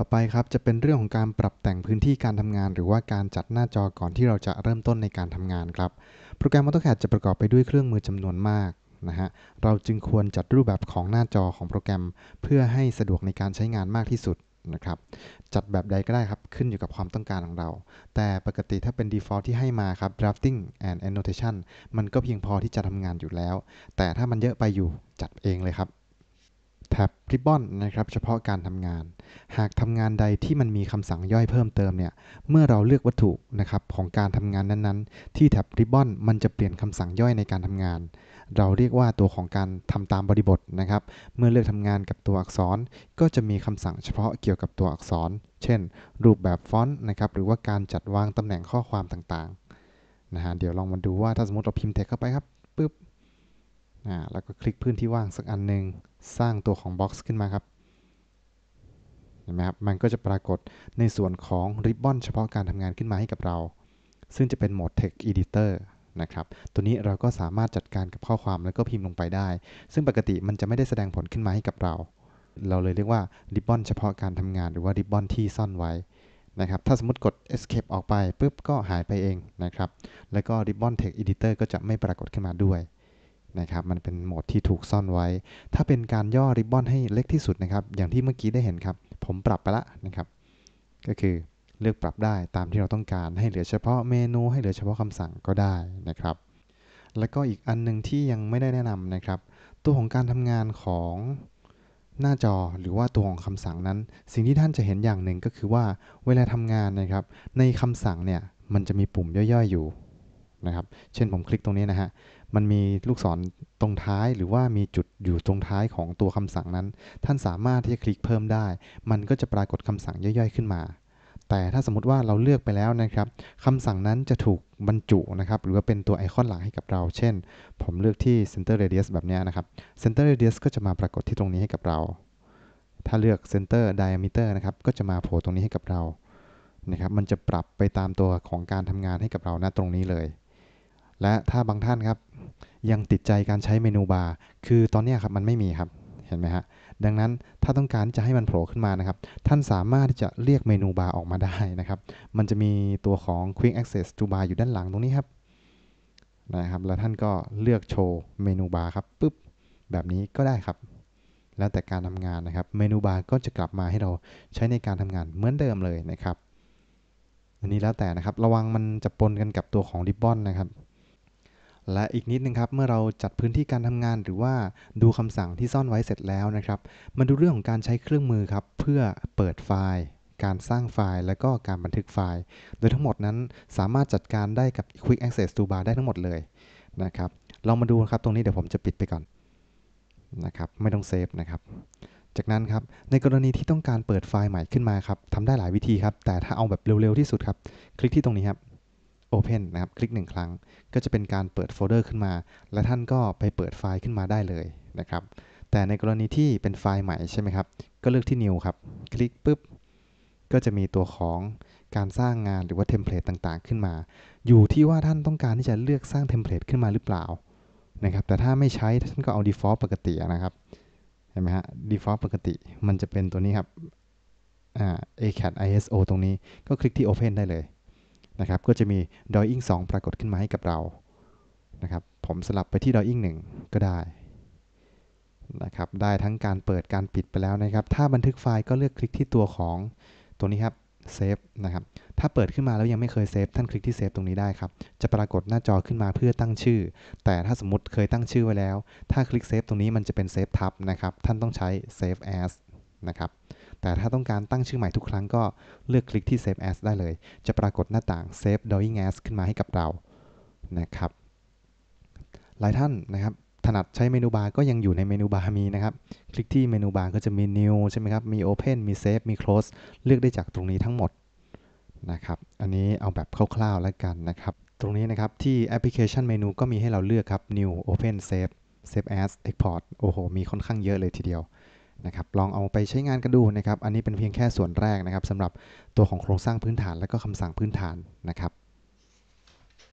ต่อไปครับจะเป็นเรื่องของการปรับแต่งพื้นที่การทำงาน หรือว่าการจัดหน้าจอก่อนที่เราจะเริ่มต้นในการทำงานครับ โปรแกรม AutoCAD จะประกอบไปด้วยเครื่องมือจำนวนมากนะฮะเราจึงควรจัดรูปแบบของหน้าจอของโปรแกรม เพื่อให้สะดวกในการใช้งานมากที่สุดนะครับ จัดแบบใดก็ได้ครับขึ้นอยู่กับความต้องการของเรา แต่ปกติถ้าเป็น default ที่ให้มาครับ drafting and annotation มันก็เพียงพอที่จะทำงานอยู่แล้ว แต่ถ้ามันเยอะไปอยู่จัดเองเลยครับแท็บริบบอนนะครับ เฉพาะการทำงาน หากทำงานใดที่มันมีคำสั่งย่อยเพิ่มเติมเนี่ยเมื่อเราเลือกวัตถุนะครับของการทำงานนั้น ๆ ที่แท็บริบบอนมันจะเปลี่ยนคำสั่งย่อยในการทำงาน เราเรียกว่าตัวของการทำตามบริบทนะครับ เมื่อเลือกทำงานกับตัวอักษรก็จะมีคำสั่งเฉพาะเกี่ยวกับตัวอักษร เช่น รูปแบบฟอนต์นะครับหรือว่าการจัดวางตำแหน่งข้อความต่างๆนะฮะเดี๋ยวลองมาดูว่าถ้าสมมติเราพิมพ์เท็กเข้าไปครับปึ๊บ่าแล้วก็คลิกพื้นที่ว่างสักอันหนึ่งสร้างตัวของบ็อกซ์ขึ้นมาครับ เห็นไหมครับมันก็จะปรากฏในส่วนของริบบอนเฉพาะการทำงานขึ้นมาให้กับเรา ซึ่งจะเป็นโหมด Text Editor นะครับ ตัวนี้เราก็สามารถจัดการกับข้อความแล้วก็พิมพ์ลงไปได้ ซึ่งปกติมันจะไม่ได้แสดงผลขึ้นมา ให้กับเรา เราเลยเรียกว่าริบบอนเฉพาะการทำงานหรือว่าริบบอนที่ซ่อนไว้นะครับถ้าสมมติกด escape ออกไปปุ๊บก็หายไปเองนะครับ แล้วก็ ribbon text editor ก็จะไม่ปรากฏขึ้นมาด้วยนะครับมันเป็นโหมดที่ถูกซ่อนไว้ ถ้าเป็นการย่อริบบอนให้เล็กที่สุดนะครับ อย่างที่เมื่อกี้ได้เห็นครับผมปรับไปละนะครับ ก็คือเลือกปรับได้ตามที่เราต้องการให้เหลือเฉพาะเมนู ให้เหลือเฉพาะคำสั่งก็ได้นะครับ แล้วก็อีกอันนึงที่ยังไม่ได้แนะนำนะครับ ตัวของการทำงานของหน้าจอหรือว่าตัวของคำสั่งนั้น สิ่งที่ท่านจะเห็นอย่างหนึ่งก็คือว่าเวลาทำงานนะครับ ในคำสั่งเนี่ยมันจะมีปุ่มย่อยๆอยู่นะครับ เช่นผมคลิกตรงนี้นะฮะมันมีลูกศรตรงท้าย หรือว่ามีจุดอยู่ตรงท้ายของตัวคำสั่งนั้น ท่านสามารถที่จะคลิกเพิ่มได้ มันก็จะปรากฏคำสั่งย่อยๆขึ้นมา แต่ถ้าสมมติว่าเราเลือกไปแล้วนะครับคำสั่งนั้นจะถูกบรรจุนะครับ หรือว่าเป็นตัวไอคอนหลังให้กับเรา เช่นผมเลือกที่ center radius แบบนี้นะครับ center radius ก็จะมาปรากฏที่ตรงนี้ให้กับเรา ถ้าเลือก center diameter นะครับก็จะมาโผล่ตรงนี้ให้กับเรา นะครับมันจะปรับไปตามตัวของการทำงานให้กับเราณตรงนี้เลยและถ้าบางท่านครับยังติดใจการใช้เมนูบาร์ คือตอนนี้ครับมันไม่มีครับเห็นไหมฮะ ดังนั้นถ้าต้องการจะให้มันโผล่ขึ้นมานะครับ ท่านสามารถที่จะเรียกเมนูบาร์ออกมาได้นะครับ มันจะมีตัวของ Quick Access to Bar อยู่ด้านหลังตรงนี้ครับนะครับ แล้วท่านก็เลือกโชว์เมนูบาร์ครับปุ๊บแบบนี้ก็ได้ครับ แล้วแต่การทำงานนะครับเมนูบาร์ก็จะกลับมาให้เราใช้ในการทำงานเหมือนเดิมเลยนะครับอันนี้แล้วแต่นะครับระวังมันจะปนกันกับตัวของริบบอนนะครับและอีกนิดนึงครับเมื่อเราจัดพื้นที่การทำงานหรือว่าดูคำสั่งที่ซ่อนไว้เสร็จแล้วนะครับมาดูเรื่องของการใช้เครื่องมือครับ เพื่อเปิดไฟล์ การสร้างไฟล์และก็การบันทึกไฟล์ โดยทั้งหมดนั้นสามารถจัดการได้กับ Quick Access Toolbar ได้ทั้งหมดเลยนะครับลองมาดูครับ ตรงนี้เดี๋ยวผมจะปิดไปก่อนนะครับไม่ต้องเซฟนะครับ จากนั้นครับ ในกรณีที่ต้องการเปิดไฟล์ใหม่ขึ้นมาครับทำได้หลายวิธีครับแต่ถ้าเอาแบบเร็วๆที่สุดครับ คลิกที่ตรงนี้ครับ Open นะครับ คลิก 1 ครั้งก็จะเป็นการเปิดโฟลเดอร์ขึ้นมาและท่านก็ไปเปิดไฟล์ขึ้นมาได้เลยนะครับแต่ในกรณีที่เป็นไฟล์ใหม่ใช่ไหมครับก็เลือกที่ New ครับคลิกปุ๊บก็จะมีตัวของการสร้างงานหรือว่าเทมเพลตต่างๆขึ้นมา อยู่ที่ว่าท่านต้องการที่จะเลือกสร้างเทมเพลตขึ้นมาหรือเปล่านะครับแต่ถ้าไม่ใช้ท่านก็เอา default ปกตินะครับเห็นไหมฮะ default ปกติ มันจะเป็นตัวนี้ครับอ่า a c a t ISO ตรงนี้ก็คลิกที่ Open ได้เลยนะครับก็จะมี Drawing 2 ปรากฏขึ้นมาให้กับเรานะครับผมสลับไปที่ d r งห i n g 1 ก็ได้ นะครับ ได้ทั้งการเปิดการปิดไปแล้วนะครับ ถ้าบันทึกไฟล์ก็เลือกคลิกที่ตัวของตัวนี้ครับเซฟนะครับ ถ้าเปิดขึ้นมาแล้วยังไม่เคยเซฟท่านคลิกที่เซฟตรงนี้ได้ครับจะปรากฏหน้าจอขึ้นมาเพื่อตั้งชื่อ แต่ถ้าสมมติเคยตั้งชื่อไว้แล้ว ถ้าคลิกเซฟตรงนี้มันจะเป็นเซฟทับนะครับ ท่านต้องใช้เซฟแอสนะครับแต่ถ้าต้องการตั้งชื่อใหม่ทุกครั้งก็เลือกคลิกที่ Save As ได้เลย จะปรากฏหน้าต่าง Save Drawing As ขึ้นมาให้กับเรานะครับหลายท่านนะครับถนัดใช้เมนูบาร์ก็ยังอยู่ในเมนูบาร์มีนะครับ คลิกที่เมนูบาร์ก็จะมี New ใช่ไหมครับ มี Open มี Save มี Close เลือกได้จากตรงนี้ทั้งหมดนะครับอันนี้เอาแบบคร่าวๆแล้วกันนะครับ ตรงนี้นะครับที่แอปพลิเคชันเมนูก็มีให้เราเลือกครับ New Open Save Save as Export โอ้โหมีค่อนข้างเยอะเลยทีเดียวนะครับ ลองเอาไปใช้งานกันดูนะครับ อันนี้เป็นเพียงแค่ส่วนแรกนะครับสำหรับตัวของโครงสร้างพื้นฐานและก็คำสั่งพื้นฐานนะครับ